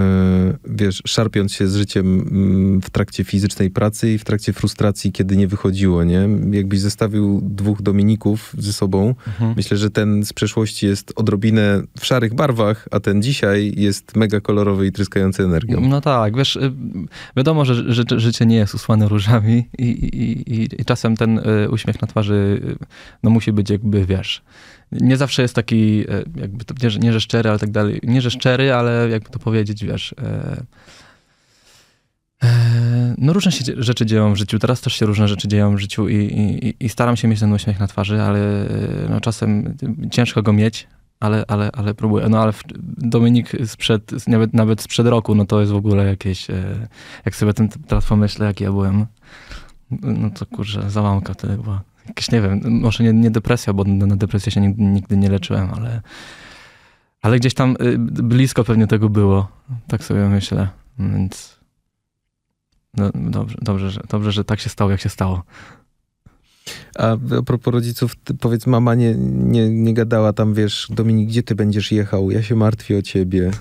wiesz, szarpiąc się z życiem mm, w trakcie fizycznej pracy i w trakcie frustracji, kiedy nie wychodziło, nie? Jakbyś zestawił dwóch Dominików ze sobą, mhm. myślę, że ten z przeszłości jest odrobinę w szarych barwach, a ten dzisiaj jest mega kolorowy i tryskający energią. No tak, wiesz, y, wiadomo, że, że życie nie jest usłane różami i, i, i, i czasem ten y, uśmiech na twarzy y, no musi być jakby, wiesz nie zawsze jest taki, e, jakby to, nie, że, nie, że szczery, ale tak dalej, nie, że szczery, ale jakby to powiedzieć, wiesz... E, e no różne się rzeczy dzieją w życiu, teraz też się różne rzeczy dzieją w życiu i, i, i staram się mieć ten uśmiech na twarzy, ale e, no, czasem ciężko go mieć, ale, ale, ale próbuję. No ale Dominik sprzed, nawet, nawet sprzed roku, no to jest w ogóle jakieś, jak sobie ten, teraz pomyślę, jak ja byłem, no to kurczę, załamka wtedy była jakieś, nie wiem, może nie, nie depresja, bo na depresję się nigdy, nigdy nie leczyłem, ale, ale gdzieś tam y, blisko pewnie tego było. Tak sobie myślę, więc no, dobrze, dobrze, że, dobrze, że tak się stało, jak się stało. A propos rodziców, powiedz, mama nie, nie, nie gadała tam, wiesz, Dominik, gdzie ty będziesz jechał? Ja się martwię o ciebie.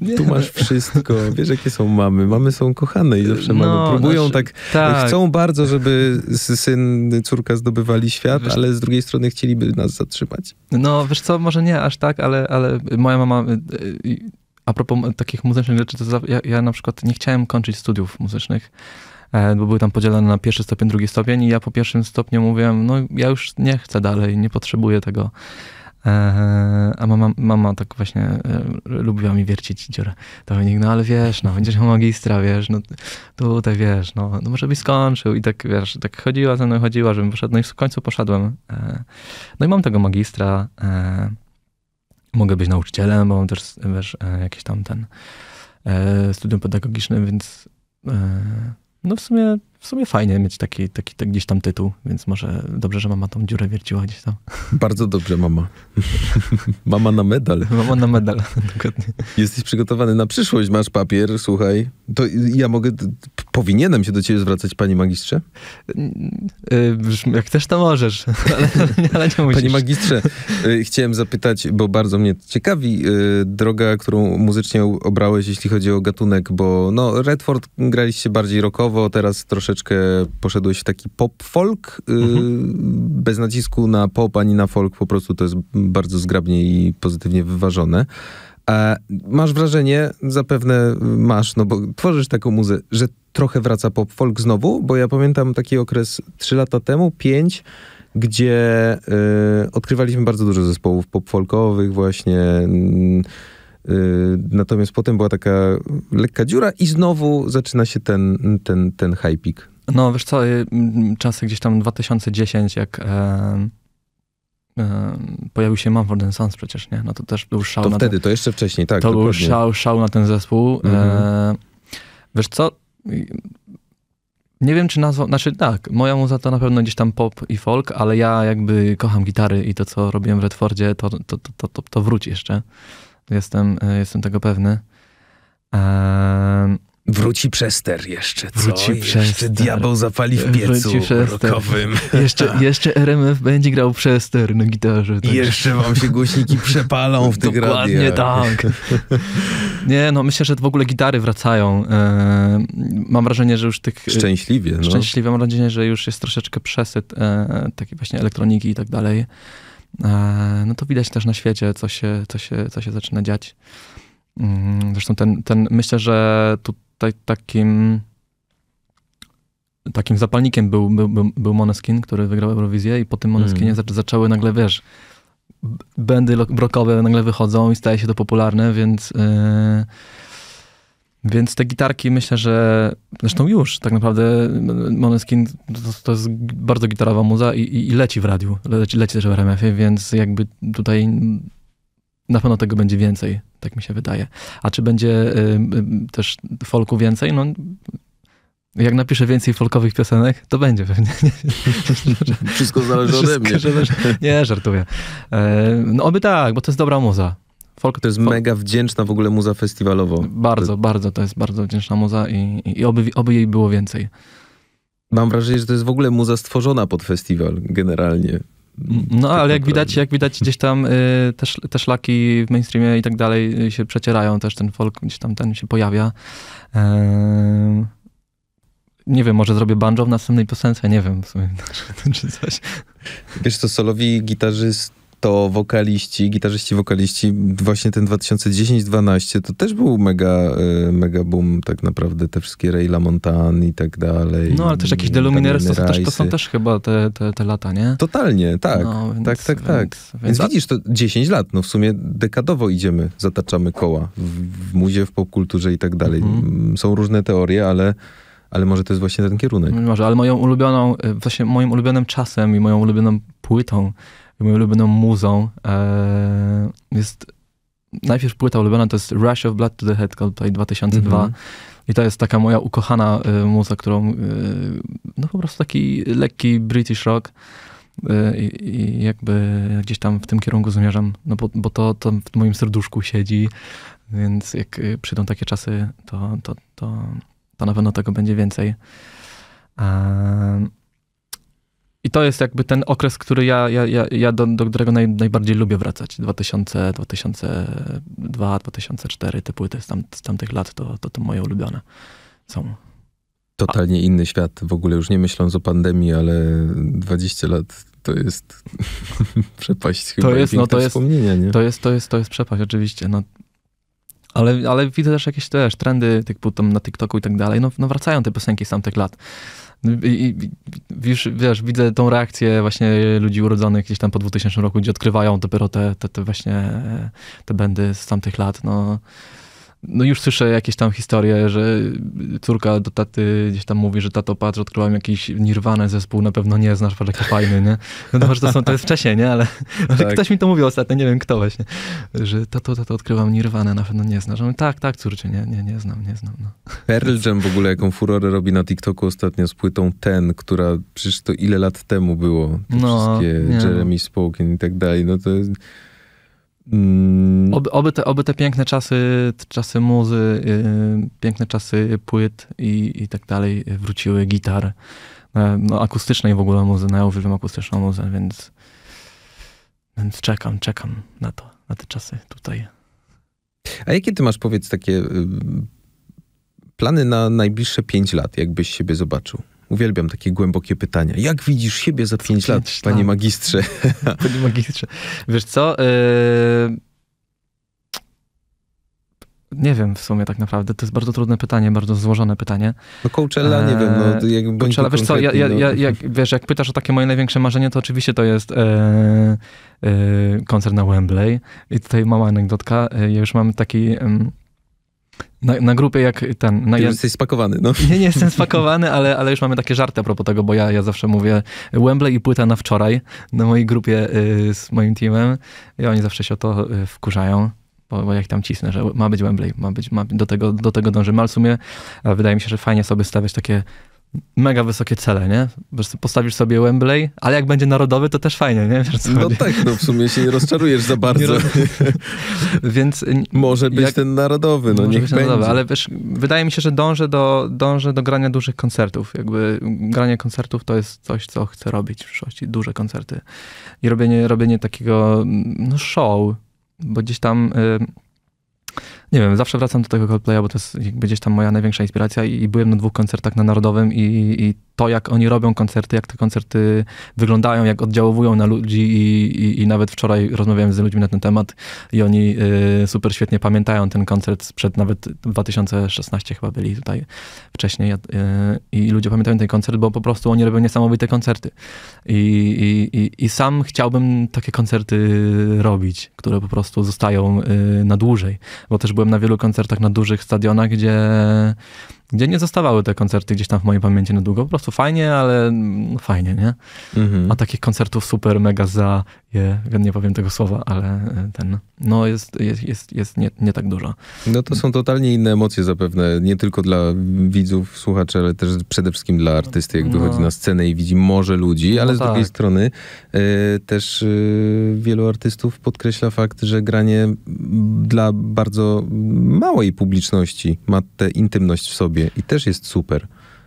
Nie, tu masz no. wszystko. Wiesz, jakie są mamy. Mamy są kochane i zawsze no, mamy próbują znaczy, tak, tak, chcą bardzo, żeby syn, córka zdobywali świat, wiesz, ale z drugiej strony chcieliby nas zatrzymać. No, wiesz co, może nie aż tak, ale, ale moja mama... Y, y, a propos takich muzycznych rzeczy, to ja, ja na przykład nie chciałem kończyć studiów muzycznych. E, bo były tam podzielone na pierwszy stopień, drugi stopień i ja po pierwszym stopniu mówiłem, no ja już nie chcę dalej, nie potrzebuję tego. E, a mama, mama tak właśnie e, lubiła mi wiercić dziurę. wynik, no ale wiesz, no będziesz miał magistra, wiesz, no tutaj wiesz, no, no może byś skończył. I tak, wiesz, tak chodziła ze mną, chodziła, żebym poszedł. No i w końcu poszedłem. No i mam tego magistra. Mogę być nauczycielem, bo mam też, wiesz, jakiś tam ten studium pedagogiczne, więc no w sumie w sumie fajnie mieć taki, taki, tak gdzieś tam tytuł, więc może dobrze, że mama tą dziurę wierciła gdzieś tam. Bardzo dobrze, mama. mama na medal. Mama na medal, dokładnie. Jesteś przygotowany na przyszłość, masz papier, słuchaj. To ja mogę, powinienem się do ciebie zwracać, panie magistrze? Y, jak też to możesz, ale, ale nie musisz. Panie magistrze, y, chciałem zapytać, bo bardzo mnie ciekawi y, droga, którą muzycznie obrałeś, jeśli chodzi o gatunek, bo no, Redford graliście bardziej rockowo, teraz troszkę troszeczkę poszedłeś w taki pop-folk, y, mhm. bez nacisku na pop ani na folk, po prostu to jest bardzo zgrabnie i pozytywnie wyważone. masz wrażenie, zapewne masz, no bo tworzysz taką muzę, że trochę wraca pop folk znowu, bo ja pamiętam taki okres 3 lata temu, 5, gdzie y, odkrywaliśmy bardzo dużo zespołów pop folkowych właśnie. Y, Y, natomiast potem była taka lekka dziura i znowu zaczyna się ten, ten, ten hypik. No wiesz co, y, czasy gdzieś tam 2010, jak e, e, pojawił się Mumford Sons przecież, nie? No to też był szał. To wtedy, ten, to jeszcze wcześniej, tak. To dokładnie. był szał, szał na ten zespół. E, mhm. E, wiesz co, nie wiem, czy nazwa, znaczy tak, moja muza to na pewno gdzieś tam pop i folk, ale ja jakby kocham gitary i to, co robiłem w Redfordzie, to, to, to, to, to wróci jeszcze. Jestem, e, jestem tego pewny. Eee... Wróci przester jeszcze, co? Wróci jeszcze przester. diabeł zapali w piecu Wróci Rockowym. Jeszcze, jeszcze RMF będzie grał przester na gitarze. Tak. Jeszcze wam się głośniki przepalą w tych Dokładnie tak. Nie, no myślę, że w ogóle gitary wracają. E, mam wrażenie, że już tych... E, szczęśliwie, no. Szczęśliwie, mam wrażenie, że już jest troszeczkę przesyt takiej właśnie elektroniki i tak dalej. E, no to widać też na świecie, co się, co się, co się zaczyna dziać. Mm, zresztą ten, ten, myślę, że tutaj takim takim zapalnikiem był, był, był Moneskin, który wygrał Eurowizję i po tym Moneskinie mm. zaczęły nagle, wiesz, bendy brokowe nagle wychodzą i staje się to popularne, więc... Yy, więc te gitarki myślę, że zresztą już tak naprawdę e, Moneskin to, to jest bardzo gitarowa muza i, i, i leci w radiu, leci, leci też w RMF-ie, więc jakby tutaj na pewno tego będzie więcej, tak mi się wydaje. A czy będzie y, y, też folku więcej? No, jak napiszę więcej folkowych piosenek, to będzie pewnie. Wszystko zależy ode mnie. nie, żartuję. No oby tak, bo to jest dobra muza. Folk to jest Folk. mega wdzięczna w ogóle muza festiwalowo. Bardzo, to... bardzo. To jest bardzo wdzięczna muza i, i oby, oby jej było więcej. Mam wrażenie, że to jest w ogóle muza stworzona pod festiwal generalnie. No, ale jak widać, jak widać gdzieś tam y, też te, szlaki w mainstreamie i tak dalej y, się przecierają, też ten folk gdzieś tam ten się pojawia. nie wiem, może zrobię banjo w następnej piosence, nie wiem w sumie, czy coś. Wiesz co, solowi gitarzyst, to wokaliści, gitarzyści, wokaliści, właśnie ten 2010-12 to też był mega, e, mega boom tak naprawdę, te wszystkie Ray LaMontan i tak dalej. No, ale też jakieś Deluminers to, też, to są też chyba te, te, te lata, nie? Totalnie, tak. No, tak, więc, tak, tak, tak. Więc, więc, więc, widzisz, to 10 lat, no w sumie dekadowo idziemy, zataczamy koła w, w muzie, w popkulturze i tak dalej. Mhm. Mm, są różne teorie, ale ale może to jest właśnie ten kierunek. Może, ale moją ulubioną, e, właśnie moim ulubionym czasem i moją ulubioną płytą moją ulubioną muzą e, jest najpierw płyta ulubiona to jest Rush of Blood to the Head, tutaj 2002. Mm -hmm. I to jest taka moja ukochana y, muza, którą y, no po prostu taki lekki British rock y, i jakby gdzieś tam w tym kierunku zamierzam, no bo, bo to, to w moim serduszku siedzi, więc jak przyjdą takie czasy, to, to, to, to na pewno tego będzie więcej. Um, i to jest jakby ten okres, który ja, ja, ja, ja do, do, którego naj, najbardziej lubię wracać. 2000, 2002, 2004, te płyty z, tam, z tamtych lat to, to, to moje ulubione są. Totalnie A. inny świat, w ogóle już nie myśląc o pandemii, ale 20 lat to jest przepaść chyba. To jest, no to jest, nie? to jest, to jest, to jest przepaść oczywiście, no. Ale, ale widzę też jakieś też trendy typu tam na TikToku i tak dalej, no, no wracają te piosenki z tamtych lat. No I, wiesz, wiesz, widzę tą reakcję właśnie ludzi urodzonych gdzieś tam po 2000 roku, gdzie odkrywają dopiero te, te, te właśnie e, te bendy z tamtych lat, no no już słyszę jakieś tam historie, że córka do taty gdzieś tam mówi, że tato patrz, odkrywam jakiś Nirvana zespół, na pewno nie znasz, patrz jaki fajny, nie? No to może to, są, to jest wcześniej, nie? Ale, tak. ktoś mi to mówił ostatnio, nie wiem kto właśnie, że tato, tato, odkrywam Nirvana, na pewno nie znasz. Mówię, tak, tak córcie, nie, nie, nie znam, nie znam. No. Pearl Jam w ogóle jaką furorę robi na TikToku ostatnio z płytą Ten, która przecież to ile lat temu było, te no, wszystkie nie. Jeremy Spoken i tak dalej, no to jest Mm. Oby, oby, te, oby te piękne czasy, czasy muzy, yy, piękne czasy płyt i, i tak dalej wróciły, gitar, yy, no akustycznej w ogóle muzy, no ja uwielbiam akustyczną muzę, więc, więc czekam, czekam na to, na te czasy tutaj. A jakie ty masz, powiedz, takie yy, plany na najbliższe pięć lat, jakbyś siebie zobaczył? Uwielbiam takie głębokie pytania. Jak widzisz siebie za pięć, lat, lat, panie magistrze? Panie magistrze. Wiesz co? Yy... Nie wiem w sumie tak naprawdę. To jest bardzo trudne pytanie, bardzo złożone pytanie. No Coachella, nie wiem, no yy, jak Coachella, wiesz co, ja, ja, ja, no. jak, wiesz, jak pytasz o takie moje największe marzenie, to oczywiście to jest e, koncert na Wembley. I tutaj mała anegdotka. Ja już mam taki... Mm, na, na, grupie jak ten... Na, ja... jesteś spakowany, no. Nie, nie jestem spakowany, ale, ale już mamy takie żarty a propos tego, bo ja, ja zawsze mówię Wembley i płyta na wczoraj na mojej grupie y, z moim teamem i oni zawsze się o to y, wkurzają. Bo, bo jak tam cisnę, że ma być Wembley, ma być, ma, do, tego, do tego dążymy, ale w sumie wydaje mi się, że fajnie sobie stawiać takie mega wysokie cele, nie? Postawisz sobie Wembley, ale jak będzie narodowy, to też fajnie, nie? Wiesz, no chodzi? tak, no w sumie się nie rozczarujesz za bardzo. Więc... Może być jak, ten narodowy, no niech będzie. Narodowy, ale wiesz, wydaje mi się, że dążę do, dążę do grania dużych koncertów. Jakby granie koncertów to jest coś, co chcę robić w przyszłości. Duże koncerty. I robienie, robienie takiego mm, no, show, bo gdzieś tam... Y nie wiem, zawsze wracam do tego Coldplaya, bo to jest jakby gdzieś tam moja największa inspiracja i, i byłem na dwóch koncertach na Narodowym i, i, to, jak oni robią koncerty, jak te koncerty wyglądają, jak oddziałowują na ludzi i, i nawet wczoraj rozmawiałem z ludźmi na ten temat i oni y, super świetnie pamiętają ten koncert sprzed nawet 2016 chyba byli tutaj wcześniej y, i ludzie pamiętają ten koncert, bo po prostu oni robią niesamowite koncerty i, sam chciałbym takie koncerty robić, które po prostu zostają y, na dłużej, bo też byłem na wielu koncertach na dużych stadionach, gdzie gdzie nie zostawały te koncerty gdzieś tam w mojej pamięci na długo. Po prostu fajnie, ale mm, no fajnie, nie? Mhm. A takich koncertów super, mega za, je, nie powiem tego słowa, ale e, ten, no jest, jest, jest, jest nie, nie tak dużo. No to są totalnie inne emocje zapewne, nie tylko dla widzów, słuchaczy, ale też przede wszystkim dla artysty, jak no. wychodzi na scenę i widzi może ludzi, ale no z tak. drugiej strony y, też y, wielu artystów podkreśla fakt, że granie dla bardzo małej publiczności ma tę intymność w sobie siebie i też jest super.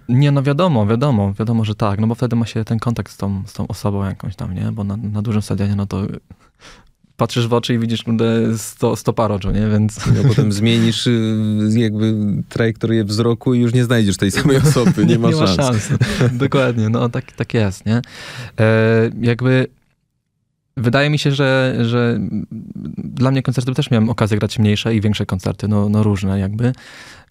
Nie, no wiadomo, wiadomo, wiadomo, że tak, no bo wtedy ma się ten kontakt z tą, z tą osobą jakąś tam, nie? Bo na, na dużym stadionie, no to patrzysz w oczy i widzisz kurde sto, 100 paroczo, nie? Więc... No, potem zmienisz y, jakby trajektorię wzroku i już nie znajdziesz tej samej osoby, nie ma nie szans. Ma szans. Dokładnie, no tak, tak jest, nie? E, jakby Wydaje mi się, że, że dla mnie koncerty też miałem okazję grać mniejsze i większe koncerty, no, no różne jakby.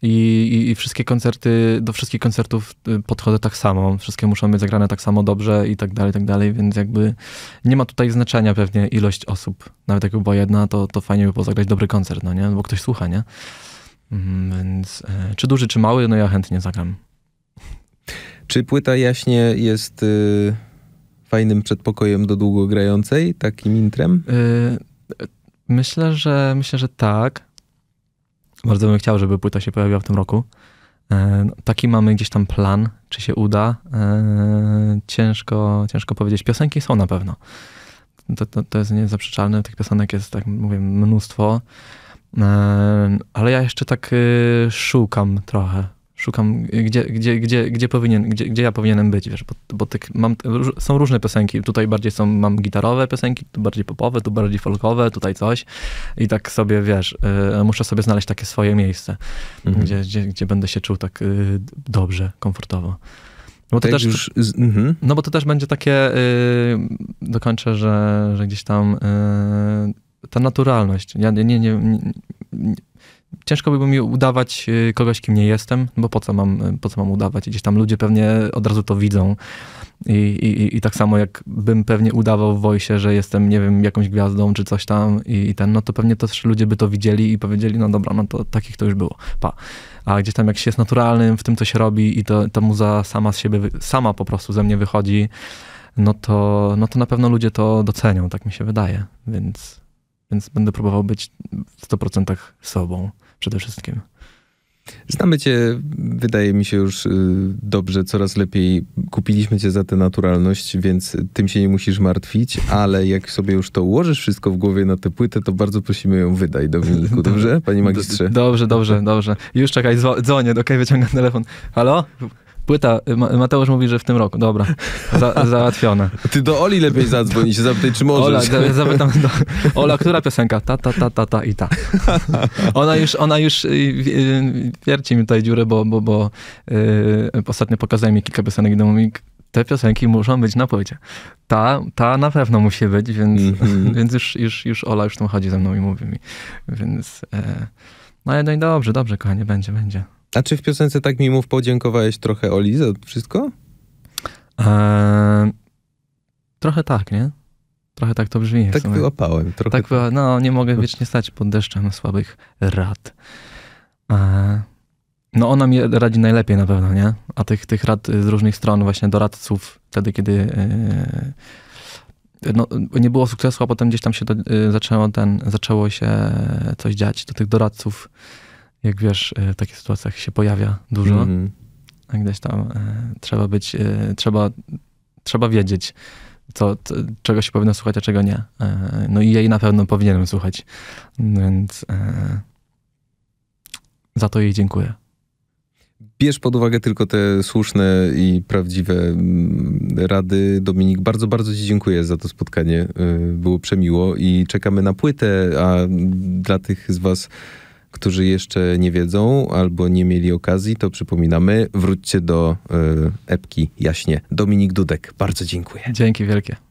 I, I, wszystkie koncerty, do wszystkich koncertów y, podchodzę tak samo. Wszystkie muszą być zagrane tak samo dobrze i tak dalej, i tak dalej, więc jakby nie ma tutaj znaczenia pewnie ilość osób. Nawet jakby była jedna, to, to fajnie by było zagrać dobry koncert, no nie? Bo ktoś słucha, nie? Mhm, więc e, czy duży, czy mały, no ja chętnie zagram. Czy płyta jaśnie jest... Y, fajnym przedpokojem do długogrającej, takim intrem? Y, myślę, że myślę, że tak. Bardzo bym chciał, żeby płyta się pojawiła w tym roku. E, no, taki mamy gdzieś tam plan, czy się uda. E, ciężko, ciężko powiedzieć. Piosenki są na pewno. To, to, to jest niezaprzeczalne. Tych piosenek jest, tak mówię, mnóstwo. E, ale ja jeszcze tak y, szukam trochę szukam, gdzie, gdzie, gdzie, gdzie, powinien, gdzie, gdzie ja powinienem być, wiesz, bo, bo tych mam, są różne piosenki, tutaj bardziej są, mam gitarowe piosenki, tu bardziej popowe, tu bardziej folkowe, tutaj coś i tak sobie, wiesz, y, muszę sobie znaleźć takie swoje miejsce, mhm. gdzie, gdzie, gdzie będę się czuł tak y, dobrze, komfortowo. No bo to tak też, już, mhm. No bo to też będzie takie, y, dokończę, że, że gdzieś tam y, ta naturalność. Ja nie, nie, nie, nie ciężko by mi udawać y, kogoś, kim nie jestem, bo po co mam, po co mam udawać? Gdzieś tam ludzie pewnie od razu to widzą. I, i, I tak samo jakbym pewnie udawał w Wojsie, że jestem, nie wiem, jakąś gwiazdą czy coś tam i, i, ten, no to pewnie też ludzie by to widzieli i powiedzieli, no dobra, no to takich to już było, pa. A gdzieś tam jak się jest naturalnym w tym, co się robi i to, to muza sama z siebie, sama po prostu ze mnie wychodzi, no to, no to na pewno ludzie to docenią, tak mi się wydaje, więc, więc będę próbował być w 100% sobą przede wszystkim. Znamy cię, wydaje mi się już y, dobrze, coraz lepiej. Kupiliśmy cię za tę naturalność, więc tym się nie musisz martwić, ale jak sobie już to ułożysz wszystko w głowie na tę płytę, to bardzo prosimy ją wydaj, Dominiku, dobrze? Panie magistrze. Dobrze, dobrze, dobrze. Już czekaj, dzwonię, okej, okay, wyciągam telefon. Halo? Płyta, y, Mateusz mówi, że w tym roku. Dobra, za, załatwione. Ty do Oli lepiej zadzwonić, zapytaj, czy możesz. Ola, za, zapytam do, Ola, która piosenka? Ta, ta, ta, ta, ta i ta. Ona już, ona już y, y, wierci mi tutaj dziurę, bo, bo, bo yy, ostatnio pokazałem mi kilka piosenek domu mi te piosenki muszą być na płycie. Ta, ta na pewno musi być, więc, mm -hmm. więc już, już, już Ola już tam chodzi ze mną i mówi mi. Więc... E, no, no i dobrze, dobrze, kochanie, będzie, będzie. A czy w piosence Tak mi mów podziękowałeś trochę Oli za wszystko? Eee, trochę tak, nie? Trochę tak to brzmi. Tak wyłapałem. Trochę tak, tak. No, nie mogę wiecznie stać pod deszczem słabych rad. Eee, no ona mi radzi najlepiej na pewno, nie? A tych, tych rad z różnych stron, właśnie doradców, wtedy kiedy... Eee, no, nie było sukcesu, a potem gdzieś tam się to e, zaczęło, ten, zaczęło się coś dziać do tych doradców jak wiesz, e, w takich sytuacjach się pojawia dużo. Mm-hmm. A gdzieś tam e, trzeba być, e, trzeba, trzeba wiedzieć, co, czego się powinno słuchać, a czego nie. E, no i jej na pewno powinienem słuchać. Więc e, za to jej dziękuję. Bierz pod uwagę tylko te słuszne i prawdziwe mm, rady. Dominik, bardzo, bardzo Ci dziękuję za to spotkanie. E, było przemiło i czekamy na płytę, a dla tych z Was którzy jeszcze nie wiedzą albo nie mieli okazji, to przypominamy, wróćcie do y, epki jaśnie. Dominik Dudek, bardzo dziękuję. Dzięki wielkie.